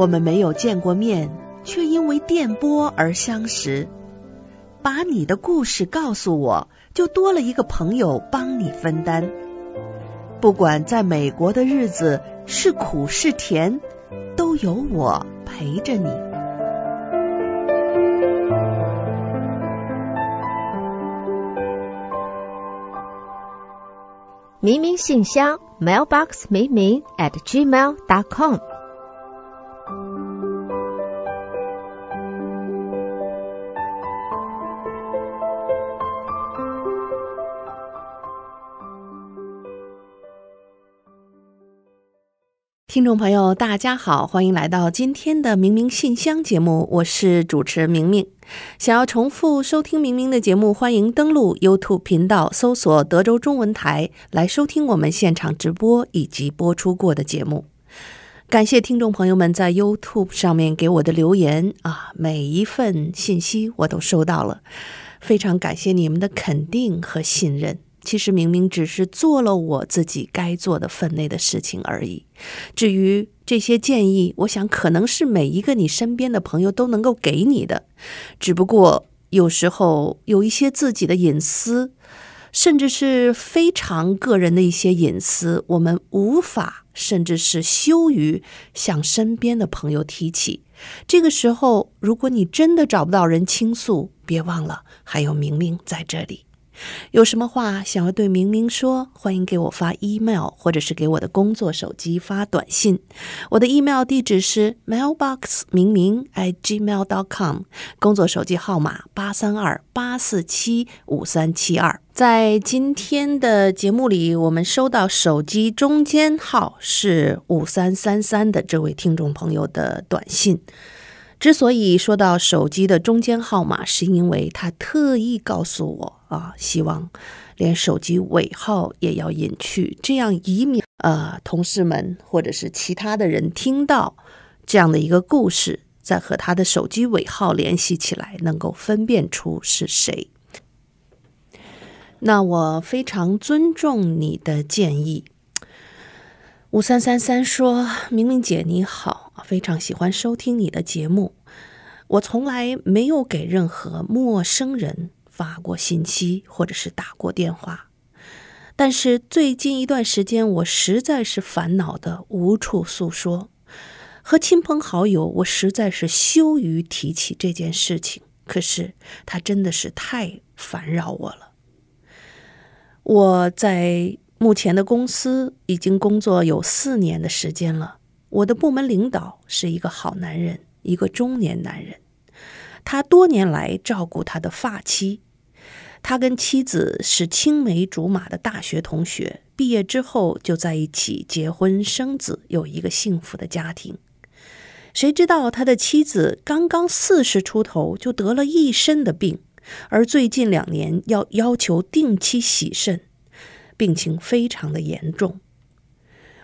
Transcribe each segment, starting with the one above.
我们没有见过面，却因为电波而相识。把你的故事告诉我，就多了一个朋友帮你分担。不管在美国的日子是苦是甜，都有我陪着你。明明信箱 mailbox 明明 at gmail dot com。听众朋友，大家好，欢迎来到今天的明明信箱节目，我是主持人明明。想要重复收听明明的节目，欢迎登录 YouTube 频道，搜索德州中文台来收听我们现场直播以及播出过的节目。感谢听众朋友们在 YouTube 上面给我的留言啊，每一份信息我都收到了，非常感谢你们的肯定和信任。其实明明只是做了我自己该做的分内的事情而已。至于这些建议，我想可能是每一个你身边的朋友都能够给你的，只不过有时候有一些自己的隐私，甚至是非常个人的一些隐私，我们无法，甚至是羞于向身边的朋友提起。这个时候，如果你真的找不到人倾诉，别忘了还有明明在这里。有什么话想要对明明说？欢迎给我发 email，或者是给我的工作手机发短信。我的 email 地址是 mailbox 明明 @gmail.com，工作手机号码八三二八四七五三七二。在今天的节目里，我们收到手机中间号是五三三三的这位听众朋友的短信。之所以说到手机的中间号码，是因为他特意告诉我。啊，希望连手机尾号也要隐去，这样以免呃同事们或者是其他的人听到这样的一个故事，再和他的手机尾号联系起来，能够分辨出是谁。那我非常尊重你的建议，五三三三说明明姐你好，非常喜欢收听你的节目，我从来没有给任何陌生人。发过信息或者是打过电话，但是最近一段时间，我实在是烦恼的无处诉说。和亲朋好友，我实在是羞于提起这件事情。可是他真的是太烦扰我了。我在目前的公司已经工作有四年的时间了。我的部门领导是一个好男人，一个中年男人，他多年来照顾他的发妻。他跟妻子是青梅竹马的大学同学，毕业之后就在一起结婚生子，有一个幸福的家庭。谁知道他的妻子刚刚四十出头就得了一身的病，而最近两年要要求定期洗肾，病情非常的严重。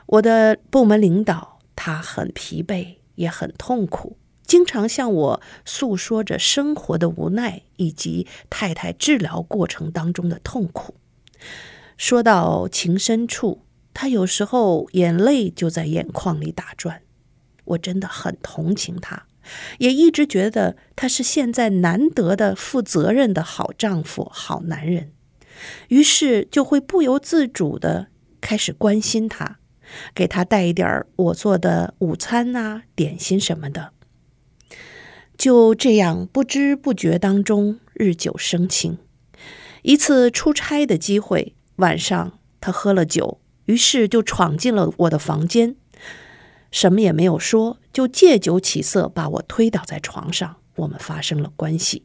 我的部门领导，他很疲惫，也很痛苦。经常向我诉说着生活的无奈，以及太太治疗过程当中的痛苦。说到情深处，他有时候眼泪就在眼眶里打转。我真的很同情他，也一直觉得他是现在难得的负责任的好丈夫、好男人。于是就会不由自主的开始关心他，给他带一点我做的午餐啊、点心什么的。就这样不知不觉当中，日久生情。一次出差的机会，晚上他喝了酒，于是就闯进了我的房间，什么也没有说，就借酒起色，把我推倒在床上，我们发生了关系。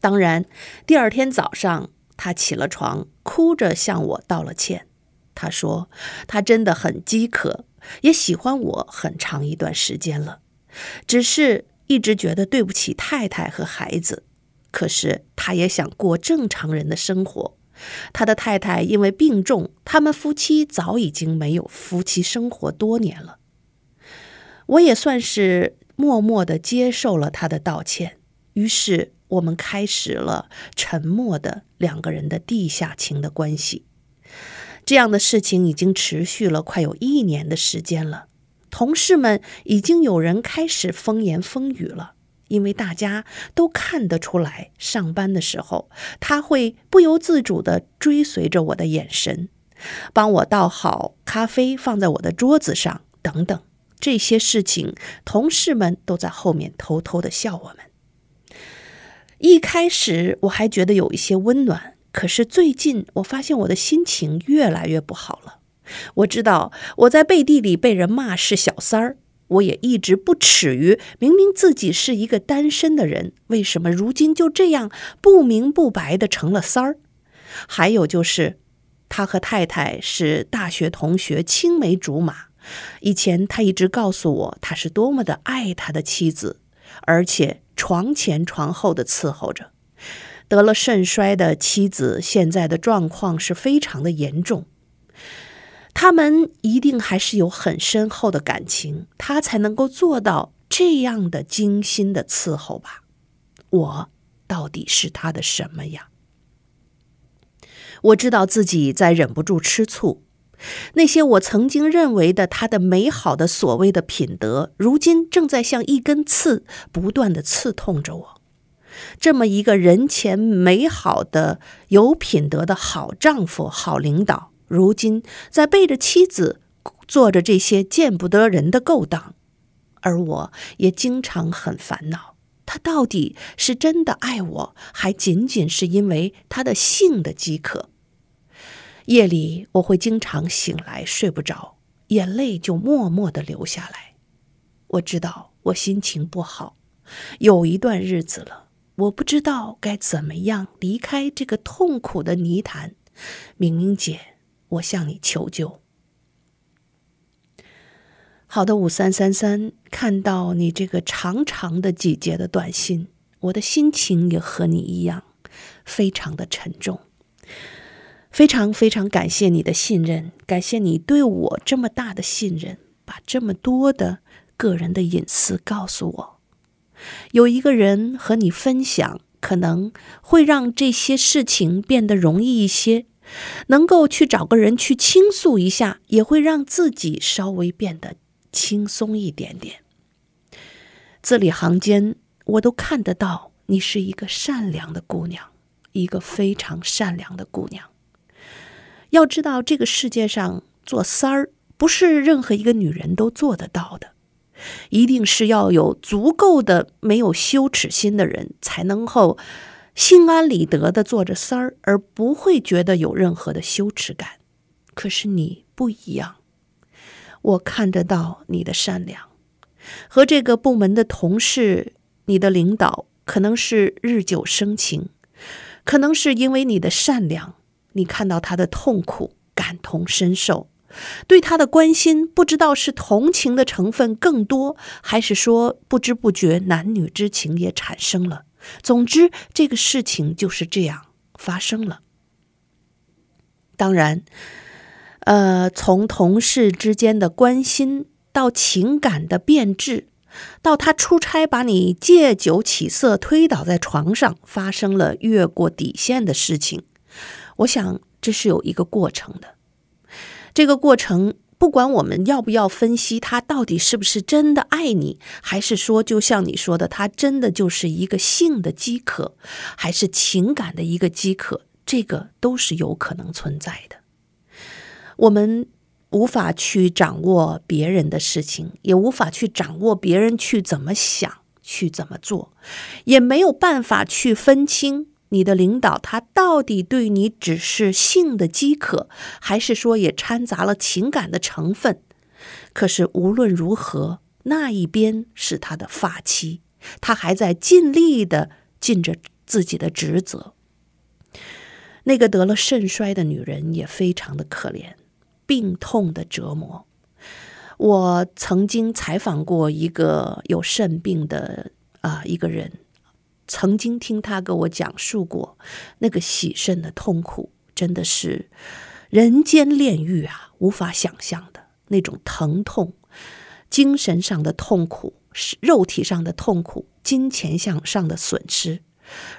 当然，第二天早上他起了床，哭着向我道了歉。他说他真的很饥渴，也喜欢我很长一段时间了，只是。一直觉得对不起太太和孩子，可是他也想过正常人的生活。他的太太因为病重，他们夫妻早已经没有夫妻生活多年了。我也算是默默的接受了他的道歉，于是我们开始了沉默的两个人的地下情的关系。这样的事情已经持续了快有一年的时间了。同事们已经有人开始风言风语了，因为大家都看得出来，上班的时候他会不由自主的追随着我的眼神，帮我倒好咖啡放在我的桌子上，等等这些事情，同事们都在后面偷偷的笑我们。一开始我还觉得有一些温暖，可是最近我发现我的心情越来越不好了。我知道我在背地里被人骂是小三儿，我也一直不耻于明明自己是一个单身的人，为什么如今就这样不明不白的成了三儿？还有就是，他和太太是大学同学，青梅竹马。以前他一直告诉我，他是多么的爱他的妻子，而且床前床后的伺候着。得了肾衰的妻子现在的状况是非常的严重。他们一定还是有很深厚的感情，他才能够做到这样的精心的伺候吧？我到底是他的什么呀？我知道自己在忍不住吃醋。那些我曾经认为的他的美好的所谓的品德，如今正在像一根刺不断的刺痛着我。这么一个人前美好的有品德的好丈夫、好领导。如今在背着妻子做着这些见不得人的勾当，而我也经常很烦恼，他到底是真的爱我，还仅仅是因为他的性的饥渴？夜里我会经常醒来睡不着，眼泪就默默地流下来。我知道我心情不好，有一段日子了，我不知道该怎么样离开这个痛苦的泥潭，明明姐。我向你求救。好的，五三三三，看到你这个长长的几节的短信，我的心情也和你一样，非常的沉重。非常非常感谢你的信任，感谢你对我这么大的信任，把这么多的个人的隐私告诉我。有一个人和你分享，可能会让这些事情变得容易一些。能够去找个人去倾诉一下，也会让自己稍微变得轻松一点点。字里行间，我都看得到，你是一个善良的姑娘，一个非常善良的姑娘。要知道，这个世界上做三儿，不是任何一个女人都做得到的，一定是要有足够的没有羞耻心的人才能够。心安理得的做着三儿，而不会觉得有任何的羞耻感。可是你不一样，我看得到你的善良和这个部门的同事、你的领导，可能是日久生情，可能是因为你的善良，你看到他的痛苦，感同身受，对他的关心，不知道是同情的成分更多，还是说不知不觉男女之情也产生了。总之，这个事情就是这样发生了。当然，呃，从同事之间的关心到情感的变质，到他出差把你借酒起色推倒在床上，发生了越过底线的事情。我想，这是有一个过程的。这个过程。不管我们要不要分析他到底是不是真的爱你，还是说，就像你说的，他真的就是一个性的饥渴，还是情感的一个饥渴，这个都是有可能存在的。我们无法去掌握别人的事情，也无法去掌握别人去怎么想、去怎么做，也没有办法去分清。你的领导他到底对你只是性的饥渴，还是说也掺杂了情感的成分？可是无论如何，那一边是他的发妻，他还在尽力的尽着自己的职责。那个得了肾衰的女人也非常的可怜，病痛的折磨。我曾经采访过一个有肾病的啊一个人。曾经听他跟我讲述过那个洗肾的痛苦，真的是人间炼狱啊！无法想象的那种疼痛，精神上的痛苦，肉体上的痛苦，金钱上的损失。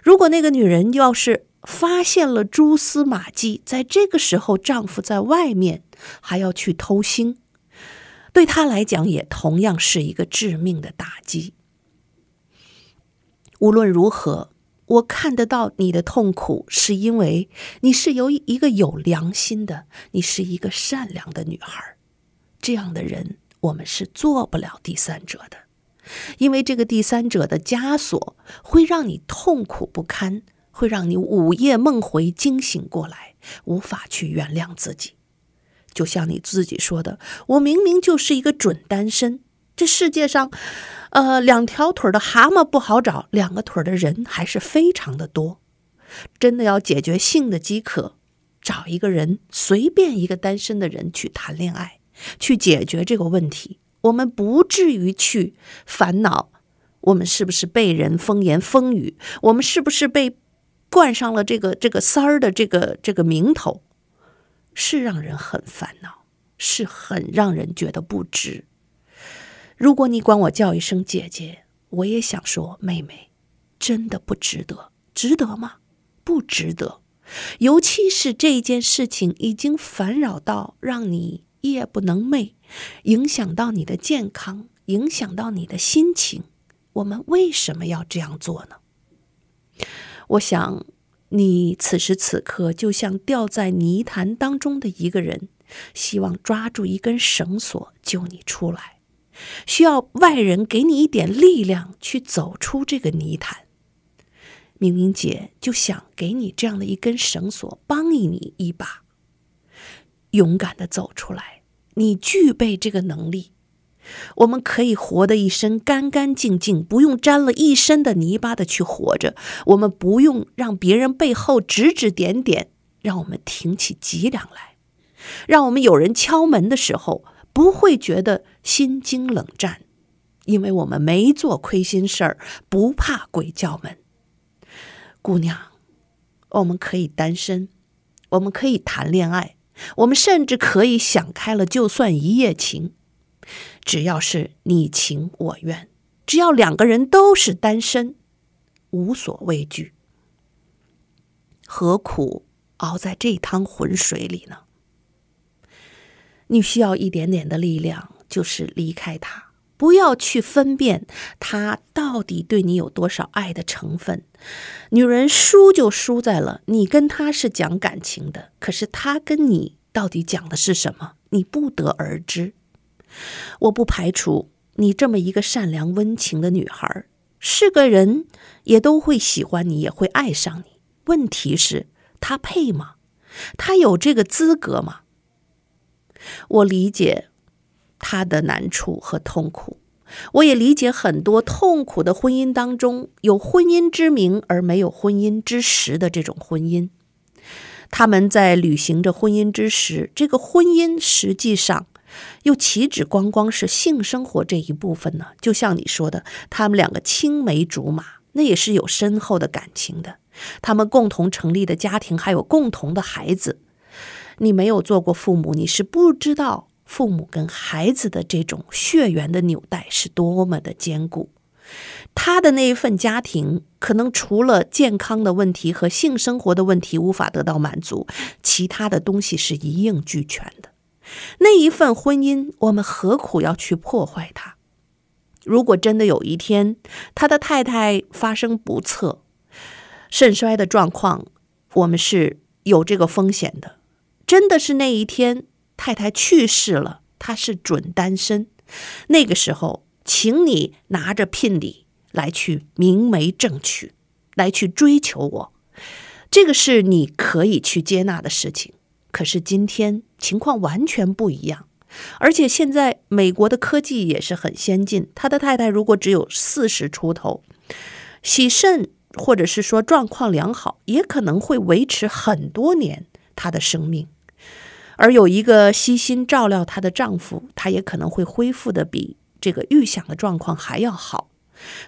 如果那个女人要是发现了蛛丝马迹，在这个时候丈夫在外面还要去偷腥，对她来讲也同样是一个致命的打击。无论如何，我看得到你的痛苦，是因为你是由于一个有良心的，你是一个善良的女孩。这样的人，我们是做不了第三者的，因为这个第三者的枷锁会让你痛苦不堪，会让你午夜梦回惊醒过来，无法去原谅自己。就像你自己说的，我明明就是一个准单身。这世界上，呃，两条腿的蛤蟆不好找，两个腿的人还是非常的多。真的要解决性的饥渴，找一个人，随便一个单身的人去谈恋爱，去解决这个问题，我们不至于去烦恼。我们是不是被人风言风语？我们是不是被冠上了这个这个三儿的这个这个名头？是让人很烦恼，是很让人觉得不值。如果你管我叫一声姐姐，我也想说妹妹，真的不值得，值得吗？不值得。尤其是这件事情已经烦扰到让你夜不能寐，影响到你的健康，影响到你的心情。我们为什么要这样做呢？我想，你此时此刻就像掉在泥潭当中的一个人，希望抓住一根绳索救你出来。需要外人给你一点力量去走出这个泥潭，明明姐就想给你这样的一根绳索，帮你一把，勇敢的走出来。你具备这个能力，我们可以活得一身干干净净，不用沾了一身的泥巴的去活着。我们不用让别人背后指指点点，让我们挺起脊梁来，让我们有人敲门的时候。不会觉得心惊冷战，因为我们没做亏心事儿，不怕鬼叫门。姑娘，我们可以单身，我们可以谈恋爱，我们甚至可以想开了，就算一夜情，只要是你情我愿，只要两个人都是单身，无所畏惧，何苦熬在这趟浑水里呢？你需要一点点的力量，就是离开他，不要去分辨他到底对你有多少爱的成分。女人输就输在了，你跟他是讲感情的，可是他跟你到底讲的是什么，你不得而知。我不排除你这么一个善良温情的女孩，是个人也都会喜欢你，也会爱上你。问题是，他配吗？他有这个资格吗？我理解他的难处和痛苦，我也理解很多痛苦的婚姻当中有婚姻之名而没有婚姻之实的这种婚姻。他们在履行着婚姻之实，这个婚姻实际上又岂止光光是性生活这一部分呢？就像你说的，他们两个青梅竹马，那也是有深厚的感情的。他们共同成立的家庭，还有共同的孩子。你没有做过父母，你是不知道父母跟孩子的这种血缘的纽带是多么的坚固。他的那一份家庭，可能除了健康的问题和性生活的问题无法得到满足，其他的东西是一应俱全的。那一份婚姻，我们何苦要去破坏它？如果真的有一天他的太太发生不测，肾衰的状况，我们是有这个风险的。真的是那一天，太太去世了。他是准单身，那个时候，请你拿着聘礼来去明媒正娶，来去追求我，这个是你可以去接纳的事情。可是今天情况完全不一样，而且现在美国的科技也是很先进。他的太太如果只有四十出头，喜肾或者是说状况良好，也可能会维持很多年他的生命。而有一个悉心照料她的丈夫，她也可能会恢复的比这个预想的状况还要好。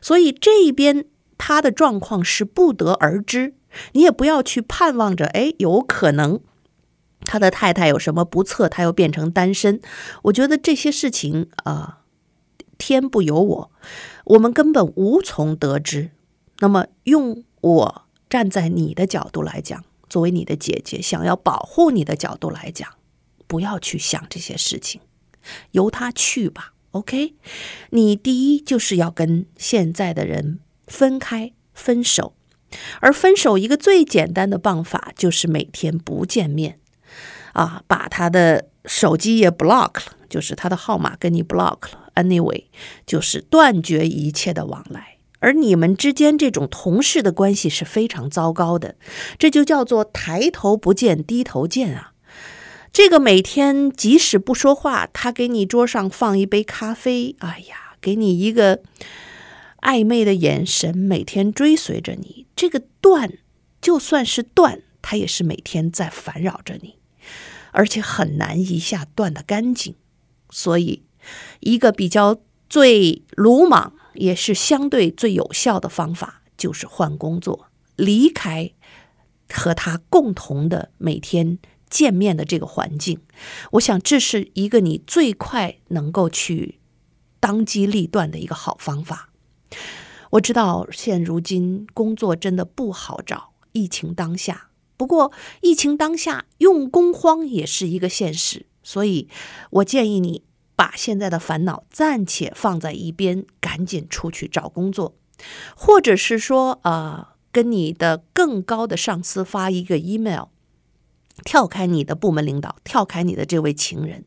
所以这一边她的状况是不得而知。你也不要去盼望着，哎，有可能他的太太有什么不测，他又变成单身。我觉得这些事情啊，天不由我，我们根本无从得知。那么，用我站在你的角度来讲。作为你的姐姐，想要保护你的角度来讲，不要去想这些事情，由他去吧。OK，你第一就是要跟现在的人分开分手，而分手一个最简单的办法就是每天不见面，啊，把他的手机也 block 了，就是他的号码跟你 block 了。Anyway，就是断绝一切的往来。而你们之间这种同事的关系是非常糟糕的，这就叫做抬头不见低头见啊！这个每天即使不说话，他给你桌上放一杯咖啡，哎呀，给你一个暧昧的眼神，每天追随着你。这个断，就算是断，他也是每天在烦扰着你，而且很难一下断得干净。所以，一个比较最鲁莽。也是相对最有效的方法，就是换工作，离开和他共同的每天见面的这个环境。我想这是一个你最快能够去当机立断的一个好方法。我知道现如今工作真的不好找，疫情当下，不过疫情当下用工荒也是一个现实，所以我建议你。把现在的烦恼暂且放在一边，赶紧出去找工作，或者是说，呃，跟你的更高的上司发一个 email，跳开你的部门领导，跳开你的这位情人，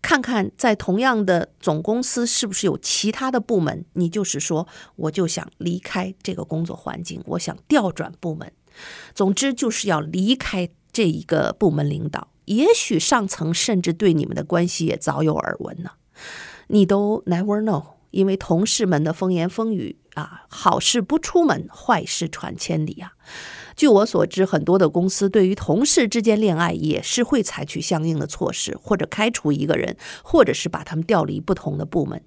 看看在同样的总公司是不是有其他的部门。你就是说，我就想离开这个工作环境，我想调转部门，总之就是要离开这一个部门领导。也许上层甚至对你们的关系也早有耳闻呢，你都 never know，因为同事们的风言风语啊，好事不出门，坏事传千里啊。据我所知，很多的公司对于同事之间恋爱也是会采取相应的措施，或者开除一个人，或者是把他们调离不同的部门。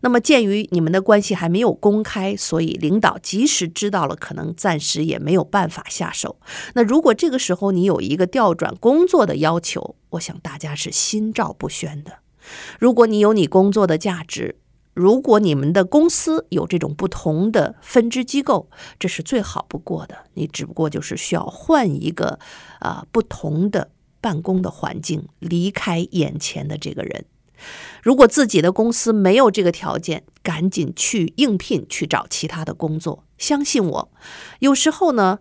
那么，鉴于你们的关系还没有公开，所以领导即使知道了，可能暂时也没有办法下手。那如果这个时候你有一个调转工作的要求，我想大家是心照不宣的。如果你有你工作的价值。如果你们的公司有这种不同的分支机构，这是最好不过的。你只不过就是需要换一个啊不同的办公的环境，离开眼前的这个人。如果自己的公司没有这个条件，赶紧去应聘去找其他的工作。相信我，有时候呢，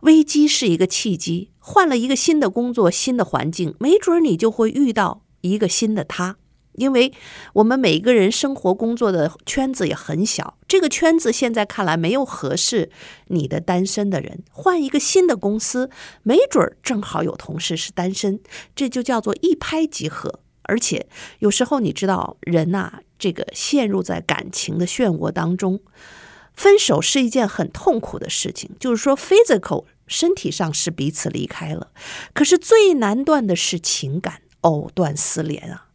危机是一个契机，换了一个新的工作、新的环境，没准你就会遇到一个新的他。因为我们每一个人生活工作的圈子也很小，这个圈子现在看来没有合适你的单身的人。换一个新的公司，没准儿正好有同事是单身，这就叫做一拍即合。而且有时候你知道，人呐，这个陷入在感情的漩涡当中，分手是一件很痛苦的事情。就是说，physical 身体上是彼此离开了，可是最难断的是情感，藕断丝连啊。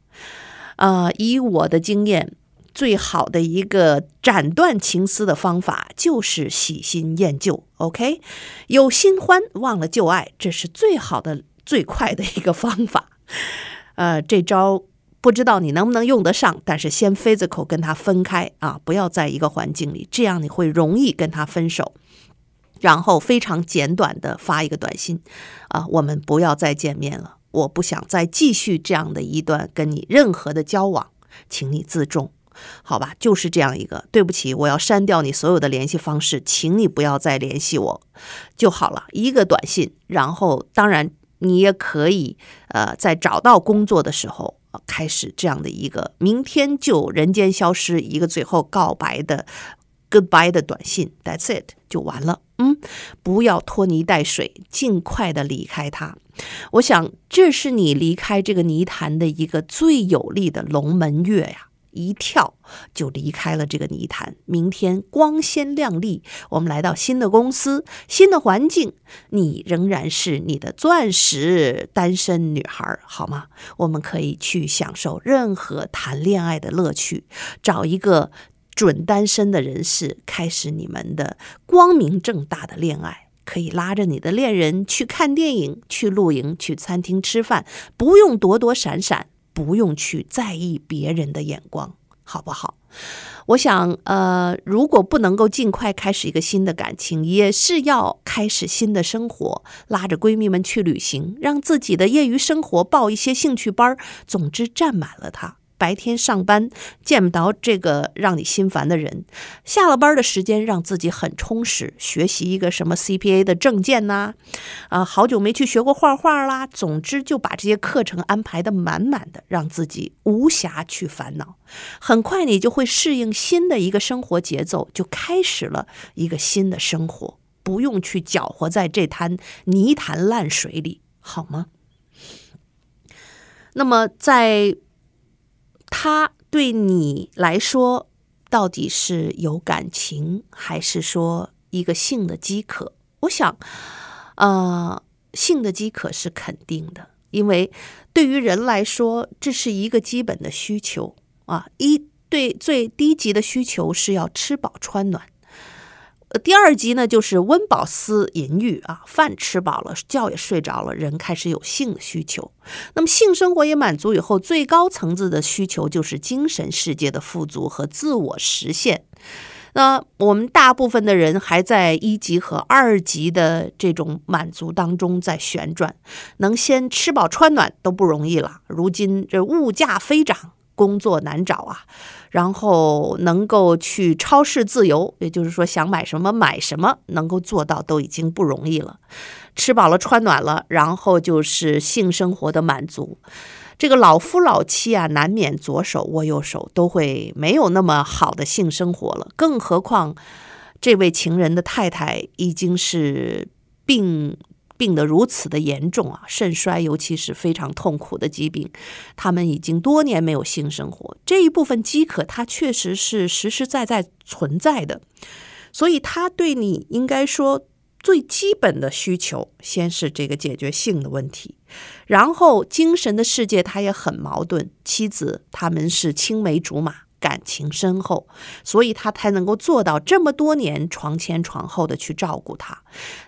呃，以我的经验，最好的一个斩断情丝的方法就是喜新厌旧，OK？有新欢，忘了旧爱，这是最好的、最快的一个方法。呃，这招不知道你能不能用得上，但是先 physical 跟他分开啊，不要在一个环境里，这样你会容易跟他分手。然后非常简短的发一个短信，啊，我们不要再见面了。我不想再继续这样的一段跟你任何的交往，请你自重，好吧？就是这样一个，对不起，我要删掉你所有的联系方式，请你不要再联系我，就好了一个短信。然后，当然你也可以，呃，在找到工作的时候，开始这样的一个，明天就人间消失一个最后告白的。Goodbye 的短信，That's it 就完了。嗯，不要拖泥带水，尽快的离开他。我想这是你离开这个泥潭的一个最有力的龙门跃呀，一跳就离开了这个泥潭。明天光鲜亮丽，我们来到新的公司、新的环境，你仍然是你的钻石单身女孩，好吗？我们可以去享受任何谈恋爱的乐趣，找一个。准单身的人士，开始你们的光明正大的恋爱，可以拉着你的恋人去看电影、去露营、去餐厅吃饭，不用躲躲闪闪，不用去在意别人的眼光，好不好？我想，呃，如果不能够尽快开始一个新的感情，也是要开始新的生活，拉着闺蜜们去旅行，让自己的业余生活报一些兴趣班儿，总之占满了它。白天上班见不到这个让你心烦的人，下了班的时间让自己很充实，学习一个什么 CPA 的证件呐，啊，好久没去学过画画啦。总之就把这些课程安排的满满的，让自己无暇去烦恼。很快你就会适应新的一个生活节奏，就开始了一个新的生活，不用去搅和在这滩泥潭烂水里，好吗？那么在。他对你来说，到底是有感情，还是说一个性的饥渴？我想，呃，性的饥渴是肯定的，因为对于人来说，这是一个基本的需求啊。一对最低级的需求是要吃饱穿暖。第二级呢，就是温饱思淫欲啊，饭吃饱了，觉也睡着了，人开始有性需求。那么性生活也满足以后，最高层次的需求就是精神世界的富足和自我实现。那我们大部分的人还在一级和二级的这种满足当中在旋转，能先吃饱穿暖都不容易了。如今这物价飞涨，工作难找啊。然后能够去超市自由，也就是说想买什么买什么，能够做到都已经不容易了。吃饱了穿暖了，然后就是性生活的满足。这个老夫老妻啊，难免左手握右手，都会没有那么好的性生活了。更何况这位情人的太太已经是病。病得如此的严重啊，肾衰，尤其是非常痛苦的疾病，他们已经多年没有性生活，这一部分饥渴，它确实是实实在在存在的，所以他对你应该说最基本的需求，先是这个解决性的问题，然后精神的世界他也很矛盾，妻子他们是青梅竹马。感情深厚，所以他才能够做到这么多年床前床后的去照顾他。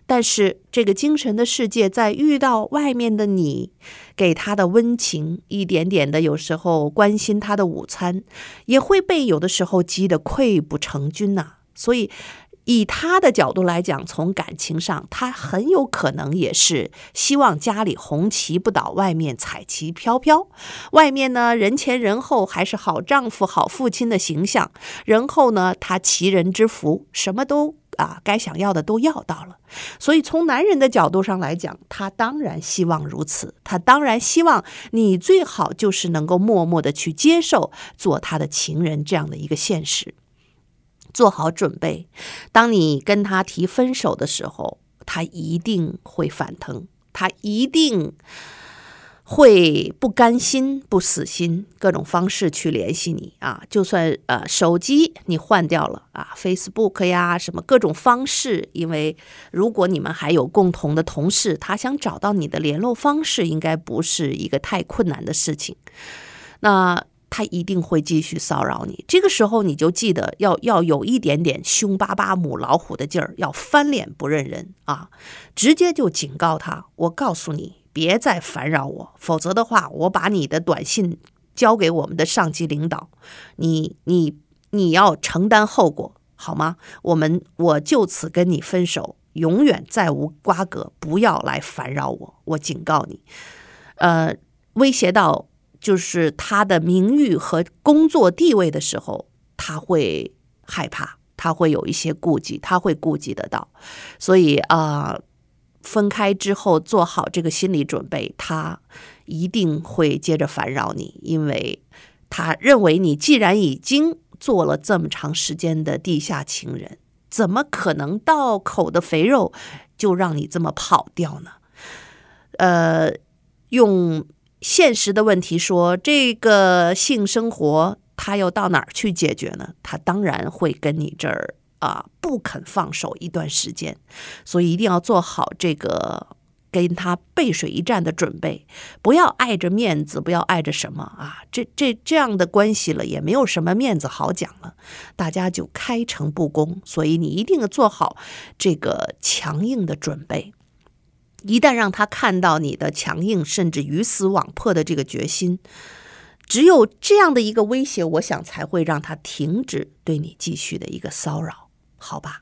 但是这个精神的世界，在遇到外面的你给他的温情，一点点的有时候关心他的午餐，也会被有的时候激得溃不成军呐。所以。以他的角度来讲，从感情上，他很有可能也是希望家里红旗不倒，外面彩旗飘飘。外面呢，人前人后还是好丈夫、好父亲的形象；人后呢，他其人之福，什么都啊，该想要的都要到了。所以，从男人的角度上来讲，他当然希望如此。他当然希望你最好就是能够默默地去接受，做他的情人这样的一个现实。做好准备，当你跟他提分手的时候，他一定会反疼，他一定会不甘心、不死心，各种方式去联系你啊！就算呃手机你换掉了啊，Facebook 呀什么各种方式，因为如果你们还有共同的同事，他想找到你的联络方式，应该不是一个太困难的事情。那。他一定会继续骚扰你，这个时候你就记得要要有一点点凶巴巴母老虎的劲儿，要翻脸不认人啊！直接就警告他：我告诉你，别再烦扰我，否则的话，我把你的短信交给我们的上级领导，你你你要承担后果好吗？我们我就此跟你分手，永远再无瓜葛，不要来烦扰我，我警告你，呃，威胁到。就是他的名誉和工作地位的时候，他会害怕，他会有一些顾忌，他会顾及得到。所以啊，分开之后做好这个心理准备，他一定会接着烦扰你，因为他认为你既然已经做了这么长时间的地下情人，怎么可能到口的肥肉就让你这么跑掉呢？呃，用。现实的问题说，这个性生活他又到哪儿去解决呢？他当然会跟你这儿啊，不肯放手一段时间，所以一定要做好这个跟他背水一战的准备，不要碍着面子，不要碍着什么啊，这这这样的关系了也没有什么面子好讲了，大家就开诚布公，所以你一定要做好这个强硬的准备。一旦让他看到你的强硬，甚至鱼死网破的这个决心，只有这样的一个威胁，我想才会让他停止对你继续的一个骚扰，好吧？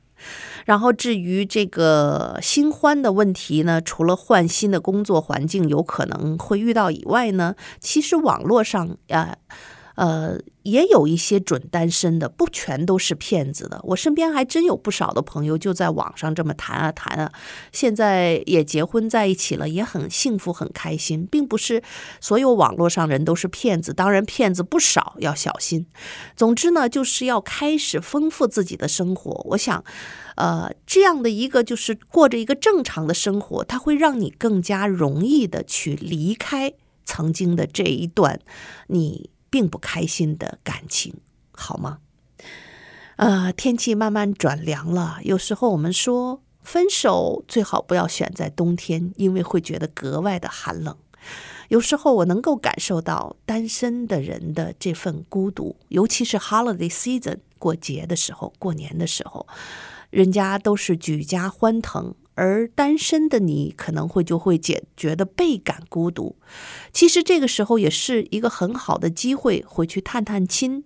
然后至于这个新欢的问题呢，除了换新的工作环境有可能会遇到以外呢，其实网络上呀。呃，也有一些准单身的，不全都是骗子的。我身边还真有不少的朋友就在网上这么谈啊谈啊，现在也结婚在一起了，也很幸福很开心。并不是所有网络上人都是骗子，当然骗子不少，要小心。总之呢，就是要开始丰富自己的生活。我想，呃，这样的一个就是过着一个正常的生活，它会让你更加容易的去离开曾经的这一段你。并不开心的感情，好吗？呃，天气慢慢转凉了，有时候我们说分手最好不要选在冬天，因为会觉得格外的寒冷。有时候我能够感受到单身的人的这份孤独，尤其是 Holiday Season 过节的时候，过年的时候，人家都是举家欢腾。而单身的你可能会就会觉觉得倍感孤独，其实这个时候也是一个很好的机会，回去探探亲，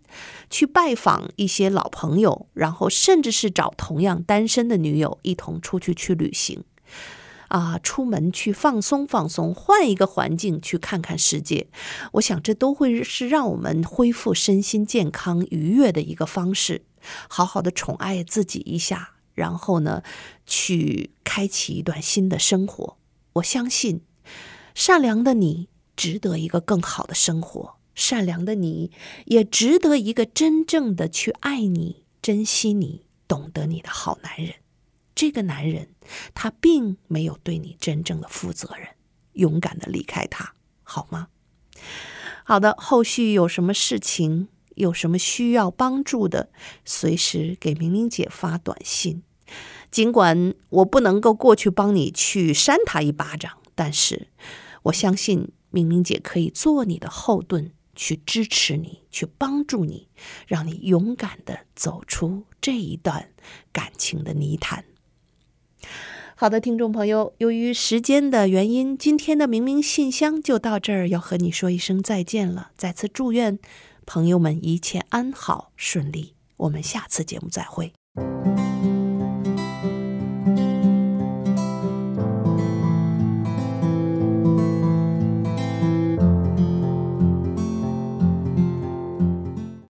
去拜访一些老朋友，然后甚至是找同样单身的女友一同出去去旅行，啊，出门去放松放松，换一个环境去看看世界，我想这都会是让我们恢复身心健康、愉悦的一个方式，好好的宠爱自己一下。然后呢，去开启一段新的生活。我相信，善良的你值得一个更好的生活。善良的你也值得一个真正的去爱你、珍惜你、懂得你的好男人。这个男人他并没有对你真正的负责任。勇敢的离开他，好吗？好的，后续有什么事情，有什么需要帮助的，随时给明明姐发短信。尽管我不能够过去帮你去扇他一巴掌，但是我相信明明姐可以做你的后盾，去支持你，去帮助你，让你勇敢的走出这一段感情的泥潭。好的，听众朋友，由于时间的原因，今天的明明信箱就到这儿，要和你说一声再见了。再次祝愿朋友们一切安好，顺利。我们下次节目再会。